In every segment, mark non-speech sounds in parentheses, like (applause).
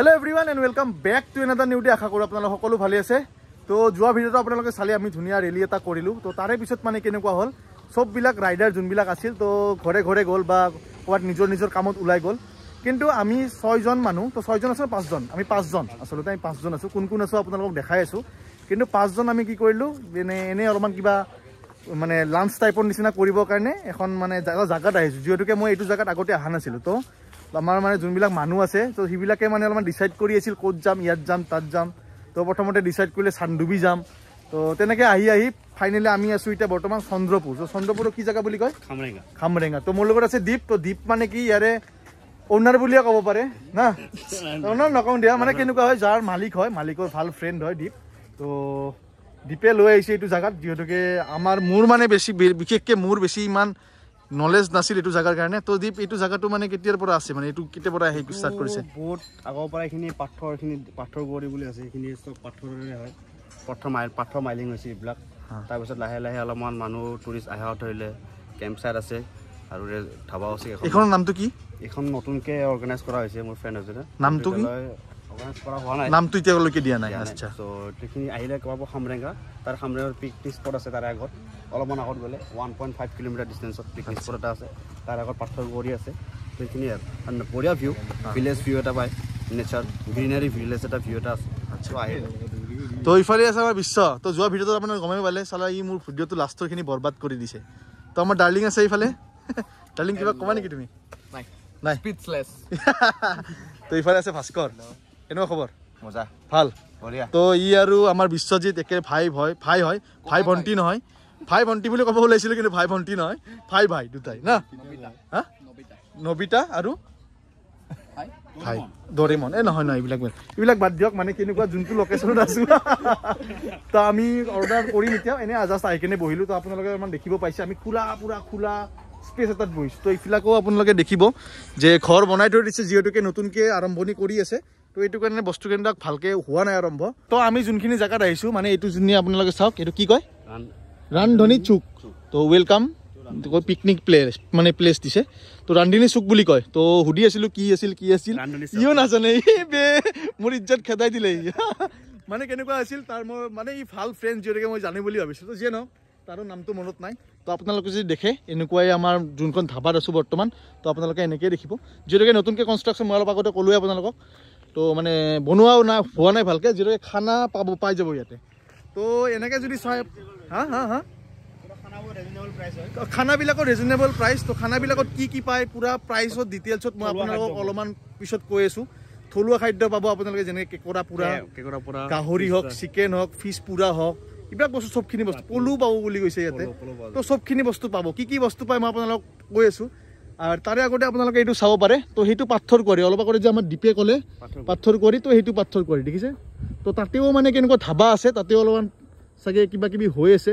hello' every one and welcome back to N এটা নিউটি আশা কৰোঁ আপোনালোক সকলো ভালে আছে তো যোৱা ভিডিঅ'টো আপোনালোকে চালে আমি ধুনীয়া ৰেলী এটা কৰিলোঁ তো তাৰে পিছত মানে কেনেকুৱা হ'ল চববিলাক ৰাইডাৰ যোনবিলাক আছিল তো ঘৰে ঘৰে গ'ল বা ক'ৰবাত নিজৰ নিজৰ কামত ওলাই গ'ল কিন্তু আমি ছয়জন মানুহ তো ছয়জন আছোঁ পাঁচজন আমি পাঁচজন আচলতে আমি পাঁচজন আছোঁ কোন কোন আছোঁ আপোনালোকক দেখাই আছোঁ কিন্তু পাঁচজন আমি কি কৰিলোঁ যেনে এনেই অলপমান কিবা মানে লাঞ্চ টাইপৰ নিচিনা কৰিবৰ কাৰণে এখন মানে জেগাত আহিছোঁ যিহেতুকে মই এইটো জেগাত আগতে অহা নাছিলোঁ তো আমাৰ মানে যোনবিলাক মানুহ আছে তো সেইবিলাকে মানে অলপমান ডিচাইড কৰি আছিল ক'ত যাম ইয়াত যাম তাত যাম তো প্ৰথমতে ডিচাইড কৰিলে চান্দুবি যাম তো তেনেকৈ আহি আহি ফাইনেলি আমি আছোঁ এতিয়া বৰ্তমান চন্দ্ৰপুৰ তো চন্দ্ৰপুৰৰ কি জেগা বুলি কয় খামৰেঙা খামৰেঙা তো মোৰ লগত আছে দ্বীপ তো দ্বীপ মানে কি ইয়াৰে অ'নাৰ বুলিয়ে ক'ব পাৰে না অ'নাৰ (laughs) নকওঁ দিয়া মানে কেনেকুৱা হয় যাৰ মালিক হয় মালিকৰ ভাল ফ্ৰেণ্ড হয় দ্বীপ তো দ্বীপে লৈ আহিছে এইটো জেগাত যিহেতুকে আমাৰ মোৰ মানে বেছি বিশেষকৈ মোৰ বেছি ইমান নলেজ নাছিল এইটো জাগাৰ কাৰণে তো দীপ এইটো জাগাটো মানে কেতিয়াৰ পৰা আছে মানে এইটো কেতিয়াৰ পৰা আহি ষ্টাৰ্ট কৰিছে বহুত আগৰ পৰা এইখিনি পাথৰ এইখিনি পাথৰ গুৱৰী বুলি আছে এইখিনি পাথৰৰে হয় পাথৰ মাইল পাথৰ মাইলিং হৈছে এইবিলাক তাৰপিছত লাহে লাহে অলপমান মানুহ টুৰিষ্ট আহিব ধৰিলে কেম্প চাইড আছে আৰু ধাবা আছে এইখন নামটো কি এইখন নতুনকে অৰ্গেনাইজ কৰা হৈছে মোৰ ফ্ৰেণ্ড এজনে নামটো কি নামটো এতিয়ালৈকে দিয়া নাই আচ্ছা চ' সেইখিনি আহিলে পাব খামৰেঙা তাৰ খামৰেঙৰ পিকনিক স্পট আছে তাৰ আগত অলপমান আগত গ'লে ওৱান পইণ্ট ফাইভ কিলোমিটাৰ ডিষ্টেঞ্চত পিকনিক স্পট এটা আছে তাৰ আগত পাথৰগুৰি আছে সেইখিনি আৰু বঢ়িয়া ভিউ ভিলেজ ভিউ এটা পায় নেচাৰ গ্ৰীনাৰী ভিলেজ এটা ভিউ এটা আছে তো ইফালে আছে আমাৰ বিশ্ব তো যোৱা ভিডিঅ'টো আপোনাৰ গমেই পালে চালা ই মোৰ ভিডিঅ'টো লাষ্টৰখিনি বৰবাদ কৰি দিছে তো আমাৰ ডাৰ্লিং আছে ইফালে (laughs) ডাৰ্লিং কিবা কবা নেকি তুমি নাই নাই স্পীচলেছ (laughs) তো ইফালে আছে ভাস্কৰ কেনে খবর মজা ভাল তো ই আর আমার বিশ্বজিৎ একে ভাই হয় ভাই হয় ভাই ভন্টি নয় ভাই ভন্টি বলে কব বলেছিল কিন্তু ভাই ভন্টি নয় ভাই ভাই দুটাই না নবিতা আর যে ঘৰ বনাই থৈ দিছে যিহেতুকে নতুনকৈ আৰম্ভণি কৰি আছে তো এইটো কাৰণে বস্তু বস্তুকেইটাক ভালকে হোৱা নাই আৰম্ভ তো আমি যোনখিনি জেগাত আহিছোঁ মানে এইটো যোনখিনি আপোনালোকে চাওক এইটো কি কয় ৰান্ধনি চুক তো ৱেলকাম পিকনিক প্লেচ মানে প্লেচ দিছে তো ৰান্ধনি চুক বুলি কয় তো সুধি আছিলো কি আছিল কি আছিল ইও নাজানে মোৰ ইজ্জত খেদাই দিলে মানে কেনেকুৱা আছিল তাৰ মই মানে ই ভাল ফ্ৰেণ্ড যিহেতুকে মই জানিম বুলি ভাবিছিলোঁ যিয়ে নহওক তাৰো নামটো মনত নাই তো আপোনালোকে যদি দেখে এনেকুৱাই আমাৰ যোনখন ধাবাত আছোঁ বৰ্তমান তো আপোনালোকে এনেকেই দেখিব যিহেতুকে নতুনকৈ কনষ্ট্ৰাকশ্যন মই অলপ আগতে ক'লোৱে আপোনালোকক তো মানে বনোৱাও না হোৱা নাই ভালকৈ যিটো খানা পাব পাই যাব ইয়াতে তো এনেকৈ যদি চাই হা হা হা খানাবিলাকৰ ৰিজনেবল প্ৰাইচ তো খানাবিলাকত কি কি পায় পূৰা প্ৰাইচত ডিটেইলছত মই আপোনালোকক অলপমান পিছত কৈ আছোঁ থলুৱা খাদ্য পাব আপোনালোকে যেনেকৈ কেঁকৰা পোৰা কেঁকৰা পোৰা গাহৰি হওক চিকেন হওক ফিছ পোৰা হওক এইবিলাক বস্তু চবখিনি বস্তু পলু পাব বুলি কৈছে ইয়াতে তো চবখিনি বস্তু পাব কি কি বস্তু পায় মই আপোনালোকক কৈ আছোঁ আৰু তাৰে আগতে আপোনালোকে এইটো চাব পাৰে তো সেইটো পাথর করে অলপ করে যে আমার ডিপে কলে পাথর করে তো সেই পাথর করে দেখিছে তো তাতেও মানে কেনেকুৱা ধাবা আছে তাতেও অলপমান সাগে কিবা কিবি হৈ আছে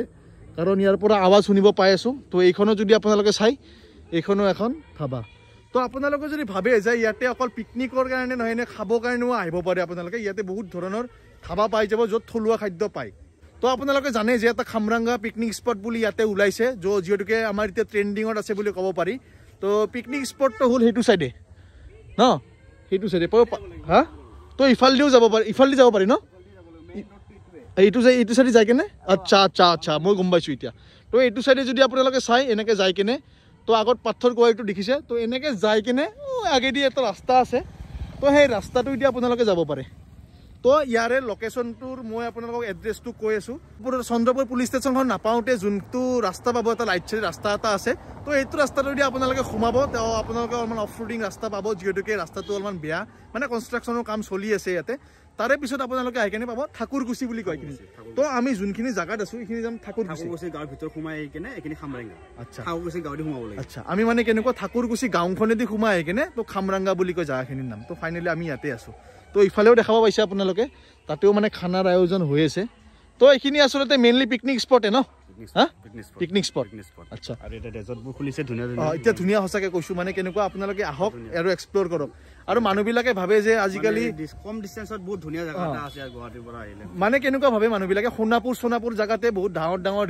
কাৰণ ইয়াৰ পৰা আৱাজ শুনিব পাই আছো তো এইখনো যদি আপোনালোকে চাই এইখনো এখন ধাবা তো আপোনালোকে যদি ভাবে যে ইয়াতে অকল পিকনিকৰ কাৰণে নহয় এনে খাবৰ কাৰণেও আহিব পাৰে আপোনালোকে ইয়াতে বহুত ধৰণৰ ধাবা পাই যাব যত থলুৱা খাদ্য পায় তো আপোনালোকে জানে যে এটা খামৰাঙ্গা পিকনিক স্পট বুলি ইয়াতে উলাইছে যিহেতুকে আমাৰ এতিয়া ট্ৰেণ্ডিঙত আছে বুলি কব পাৰি তো পিকনিক স্পটটো হ'ল সেইটো চাইডে ন সেইটো চাইডে হা তই ইফালেদিও যাব পাৰি ইফালেদি যাব পাৰি ন এইটো যায় এইটো চাইডে যায় কেনে আচ্ছা আচ্ছা আচ্ছা মই গম পাইছোঁ এতিয়া তো এইটো চাইডে যদি আপোনালোকে চাই এনেকৈ যায় কেনে তো আগত পাথৰ গোৱাৰীটো দেখিছে তো এনেকৈ যায় কেনে আগেদি এটা ৰাস্তা আছে তো সেই ৰাস্তাটো এতিয়া আপোনালোকে যাব পাৰে তো ইয়াৰে লোকেশ্যনটোৰ মই আপোনালোকক এড্ৰেছটো কৈ আছোঁ চন্দ্ৰপুৰ পুলিচ ষ্টেচনখন নাপাওঁতে যোনটো ৰাস্তা পাব এটা লাইট চাইড ৰাস্তা এটা আছে তো এইটো ৰাস্তাটোৱেদি আপোনালোকে সোমাব তেওঁ আপোনালোকে অলপমান অফ ৰোডিং ৰাস্তা পাব যিহেতুকে ৰাস্তাটো অলপমান বেয়া মানে কনষ্ট্ৰাকশ্যনৰ কাম চলি আছে ইয়াতে তাৰে পিছত আপোনালোকে আহি কেনে পাব ঠাকুৰকুচি বুলি কয় কিনে তো আমি যোনখিনি জেগাত আছো সেইখিনি যাম ঠাকুৰকুচি গাঁৱৰ ভিতৰত সোমাই আহি কিনে এইখিনি খামৰাঙা আচ্ছা সোমাব লাগে আচ্ছা আমি মানে কেনেকুৱা ঠাকুৰকুচি গাঁওখনেদি সোমাই আহি কিনে তো খামৰাঙা বুলি কয় জেগাখিনিৰ নাম তো ফাইনেলি আমি ইয়াতে আছো তো ইফালেও দেখা পাইছে আপোনালোকে তাতেও মানে খানার আয়োজন হয়ে আছে তো এইখানে আসলে মেইনলি পিকনিক স্পটে ন সোনাপুর সোনাপুর জায়গাতে বহুত ডর ডর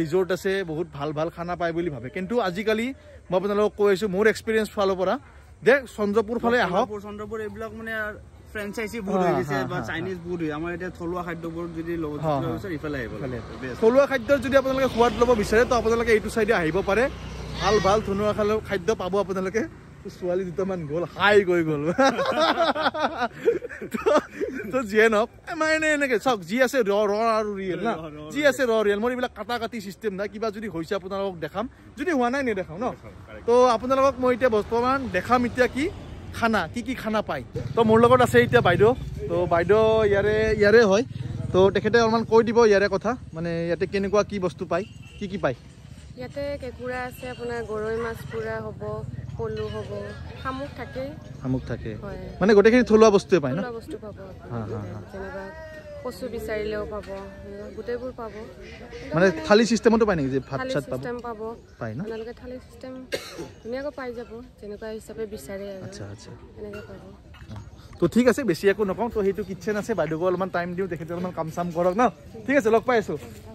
রিজোর্ট আছে বহুত ভাল ভাল খানা পায় বলে ভাবে কিন্তু আজিকালি মানে আপনার কোথাও মোট এক্সপিরিয়েন্স দে চন্দ্রপুর ফলে চন্দ্রপুর এইবিল মানে ফ্ৰেঞ্চাইজি বুট হৈ গৈছে বা চাইনিজ বুট হৈ আমাৰ এতিয়া থলুৱা খাদ্যবোৰ যদি ল'ব বিচাৰে ইফালে আহিব থলুৱা খাদ্য যদি আপোনালোকে সোৱাদ ল'ব বিচাৰে তো আপোনালোকে এইটো চাইডে আহিব পাৰে ভাল ভাল থলুৱা খাদ্য পাব আপোনালোকে ছোৱালী দুটামান গ'ল হাই গৈ গ'ল যিয়ে নহওক আমাৰ এনেই এনেকে চাওক যি আছে ৰ ৰ আৰু ৰিয়েল ন যি আছে ৰ ৰিয়েল মোৰ এইবিলাক কাটা কাটি চিষ্টেম নাই কিবা যদি হৈছে আপোনালোকক দেখাম যদি হোৱা নাই নেদেখাওঁ ন ত' আপোনালোকক মই এতিয়া বৰ্তমান দেখাম এতিয়া কি খানা কি কি খানা পায় তো লগত আছে এতিয়া বাইদেউ তো বাইদেউ ইয়াৰে ইয়াৰে হয় তো তেখেতে অলপমান কৈ দিব ইয়াৰে কথা মানে ইয়াতে কেনেকুৱা কি বস্তু পায় কি কি পায় ইয়াতে কেঁকুৰা আছে আপনাৰ গৰৈ মাছ পুৰা হব পলু হব শামুক থাকে মানে গোটেইখিনি থলুৱা বস্তুৱে পায় না কচু বিচাৰিলেও পাব গোটেইবোৰ পাব মানে থালি চিষ্টেমতো পাই নেকি যে ভাত চাত পাব চিষ্টেম পাব পাই ন আপোনালোকে থালি চিষ্টেম ধুনীয়াকৈ পাই যাব যেনেকুৱা হিচাপে বিচাৰে আৰু আচ্ছা আচ্ছা এনেকৈ পাব তো ঠিক আছে বেছি একো নকওঁ তো সেইটো কিটচেন আছে বাইদেউকো অলপমান টাইম দিওঁ তেখেতে অলপমান কাম চাম কৰক ন ঠিক আছে লগ পাই আছোঁ